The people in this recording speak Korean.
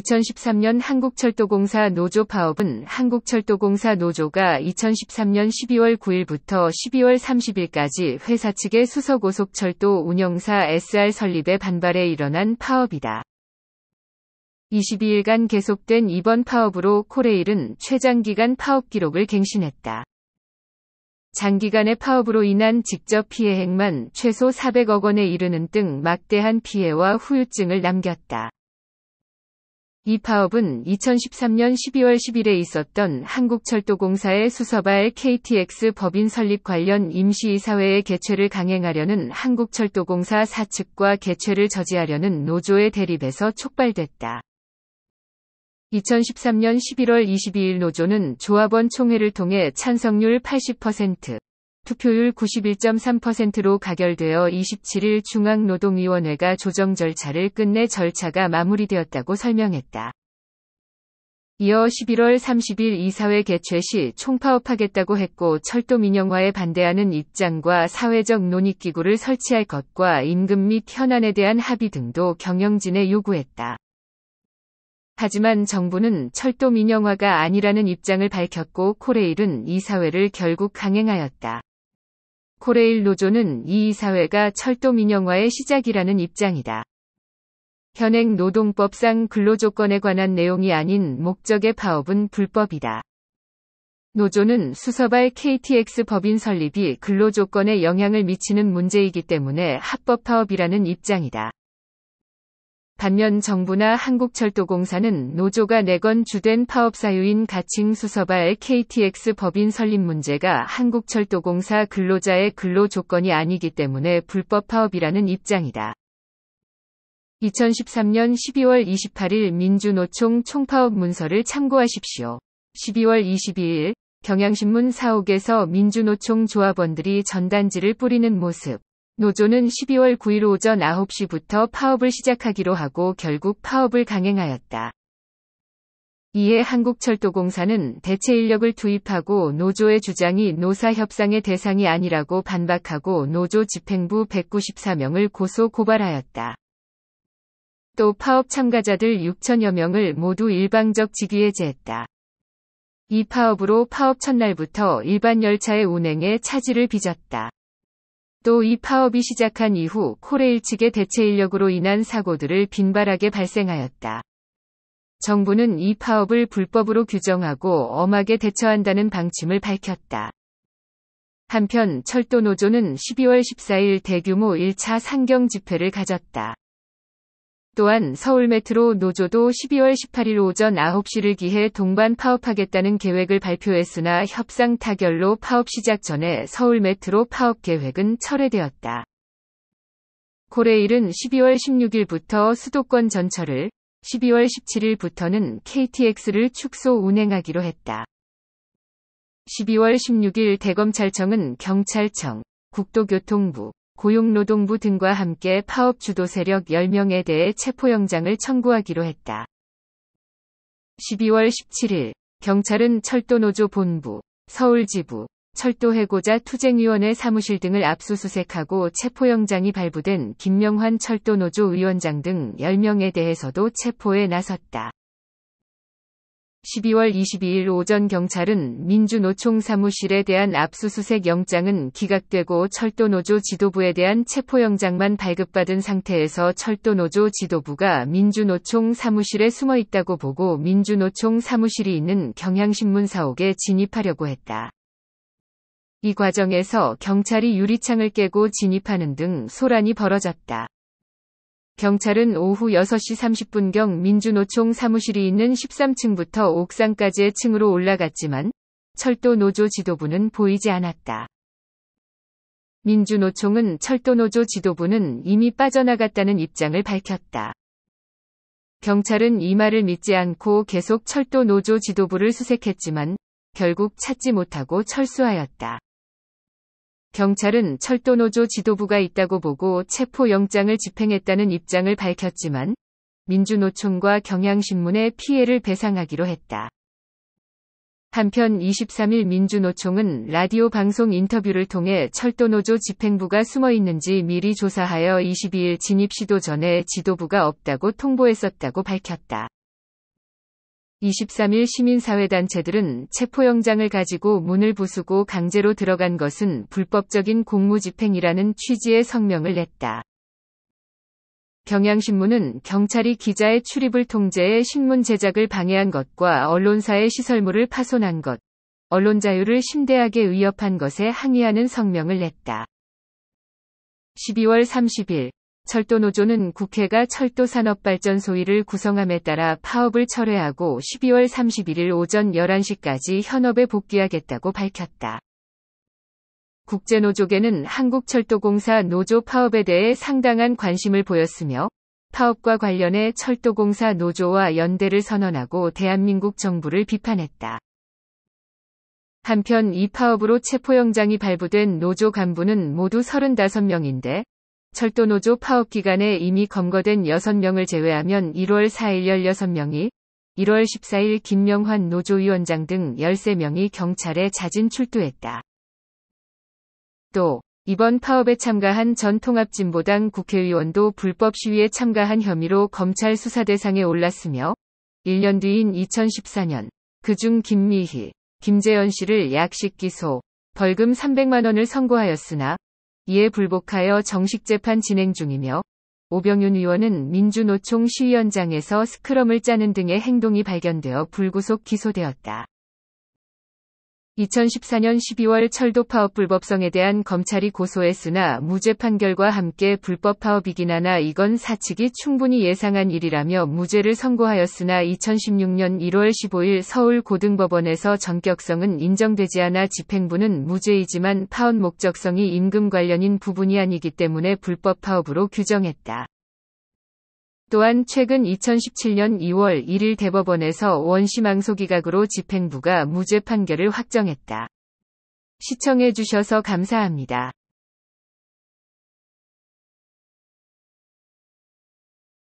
2013년 한국철도공사 노조 파업은 한국철도공사 노조가 2013년 12월 9일부터 12월 30일까지 회사 측의 수서고속철도 운영사 SR 설립에 반발해 일어난 파업이다. 22일간 계속된 이번 파업으로 코레일은 최장기간 파업 기록을 갱신했다. 장기간의 파업으로 인한 직접 피해액만 최소 400억 원에 이르는 등 막대한 피해와 후유증을 남겼다. 이 파업은 2013년 12월 10일에 있었던 한국철도공사의 수서발 KTX 법인 설립 관련 임시이사회의 개최를 강행하려는 한국철도공사 사측과 개최를 저지하려는 노조의 대립에서 촉발됐다. 2013년 11월 22일 노조는 조합원 총회를 통해 찬성률 80%, 투표율 91.3%로 가결되어 27일 중앙노동위원회가 조정 절차를 끝내 절차가 마무리되었다고 설명했다. 이어 11월 30일 이사회 개최 시 총파업하겠다고 했고 철도 민영화에 반대하는 입장과 사회적 논의기구를 설치할 것과 임금 및 현안에 대한 합의 등도 경영진에 요구했다. 하지만 정부는 철도 민영화가 아니라는 입장을 밝혔고 코레일은 이사회를 결국 강행하였다. 코레일 노조는 이 사회가 철도 민영화의 시작이라는 입장이다. 현행 노동법상 근로조건에 관한 내용이 아닌 목적의 파업은 불법이다. 노조는 수서발 KTX 법인 설립이 근로조건에 영향을 미치는 문제이기 때문에 합법 파업이라는 입장이다. 반면 정부나 한국철도공사는 노조가 내건 주된 파업 사유인 가칭 수서발 KTX 법인 설립 문제가 한국철도공사 근로자의 근로 조건이 아니기 때문에 불법 파업이라는 입장이다. 2013년 12월 28일 민주노총 총파업 문서를 참고하십시오. 12월 22일 경향신문 사옥에서 민주노총 조합원들이 전단지를 뿌리는 모습. 노조는 12월 9일 오전 9시부터 파업을 시작하기로 하고 결국 파업을 강행하였다. 이에 한국철도공사는 대체 인력을 투입하고 노조의 주장이 노사 협상의 대상이 아니라고 반박하고 노조 집행부 194명을 고소 고발하였다. 또 파업 참가자들 6천여 명을 모두 일방적 직위해제했다. 이 파업으로 파업 첫날부터 일반 열차의 운행에 차질을 빚었다. 또이 파업이 시작한 이후 코레일 측의 대체 인력으로 인한 사고들을 빈발하게 발생하였다. 정부는 이 파업을 불법으로 규정하고 엄하게 대처한다는 방침을 밝혔다. 한편 철도노조는 12월 14일 대규모 1차 상경 집회를 가졌다. 또한 서울메트로 노조도 12월 18일 오전 9시를 기해 동반 파업하겠다는 계획을 발표했으나 협상 타결로 파업 시작 전에 서울메트로 파업 계획은 철회되었다. 고레일은 12월 16일부터 수도권 전철을 12월 17일부터는 KTX를 축소 운행하기로 했다. 12월 16일 대검찰청은 경찰청, 국도교통부, 고용노동부 등과 함께 파업 주도 세력 10명에 대해 체포영장을 청구하기로 했다. 12월 17일 경찰은 철도노조 본부, 서울지부, 철도해고자 투쟁위원회 사무실 등을 압수수색하고 체포영장이 발부된 김명환 철도노조 위원장 등 10명에 대해서도 체포에 나섰다. 12월 22일 오전 경찰은 민주노총 사무실에 대한 압수수색 영장은 기각되고 철도노조 지도부에 대한 체포영장만 발급받은 상태에서 철도노조 지도부가 민주노총 사무실에 숨어 있다고 보고 민주노총 사무실이 있는 경향신문 사옥에 진입하려고 했다. 이 과정에서 경찰이 유리창을 깨고 진입하는 등 소란이 벌어졌다. 경찰은 오후 6시 30분경 민주노총 사무실이 있는 13층부터 옥상까지의 층으로 올라갔지만 철도 노조 지도부는 보이지 않았다. 민주노총은 철도 노조 지도부는 이미 빠져나갔다는 입장을 밝혔다. 경찰은 이 말을 믿지 않고 계속 철도 노조 지도부를 수색했지만 결국 찾지 못하고 철수하였다. 경찰은 철도노조 지도부가 있다고 보고 체포영장을 집행했다는 입장을 밝혔지만 민주노총과 경향신문의 피해를 배상하기로 했다. 한편 23일 민주노총은 라디오 방송 인터뷰를 통해 철도노조 집행부가 숨어 있는지 미리 조사하여 22일 진입 시도 전에 지도부가 없다고 통보했었다고 밝혔다. 23일 시민사회단체들은 체포영장을 가지고 문을 부수고 강제로 들어간 것은 불법적인 공무집행이라는 취지의 성명을 냈다. 경향신문은 경찰이 기자의 출입을 통제해 신문 제작을 방해한 것과 언론사의 시설물을 파손한 것, 언론 자유를 심대하게 위협한 것에 항의하는 성명을 냈다. 12월 30일 철도노조는 국회가 철도산업발전 소위를 구성함에 따라 파업을 철회하고 12월 31일 오전 11시까지 현업에 복귀하겠다고 밝혔다. 국제노조계는 한국철도공사 노조 파업에 대해 상당한 관심을 보였으며 파업과 관련해 철도공사 노조와 연대를 선언하고 대한민국 정부를 비판했다. 한편 이 파업으로 체포영장이 발부된 노조 간부는 모두 35명인데 철도노조 파업 기간에 이미 검거된 6명을 제외하면 1월 4일 16명이 1월 14일 김명환 노조위원장 등 13명이 경찰에 자진 출두했다. 또 이번 파업에 참가한 전 통합진보당 국회의원도 불법 시위에 참가한 혐의로 검찰 수사 대상에 올랐으며 1년 뒤인 2014년 그 중 김미희, 김재현 씨를 약식 기소, 벌금 300만 원을 선고하였으나 이에 예, 불복하여 정식 재판 진행 중이며 오병윤 의원은 민주노총 시위원장에서 스크럼을 짜는 등의 행동이 발견되어 불구속 기소되었다. 2014년 12월 철도 파업 불법성에 대한 검찰이 고소했으나 무죄 판결과 함께 불법 파업이긴 하나 이건 사측이 충분히 예상한 일이라며 무죄를 선고하였으나 2016년 1월 15일 서울고등법원에서 전격성은 인정되지 않아 집행부는 무죄이지만 파업 목적성이 임금 관련인 부분이 아니기 때문에 불법 파업으로 규정했다. 또한 최근 2017년 2월 1일 대법원에서 원심망소기각으로 집행부가 무죄 판결을 확정했다. 시청해주셔서 감사합니다.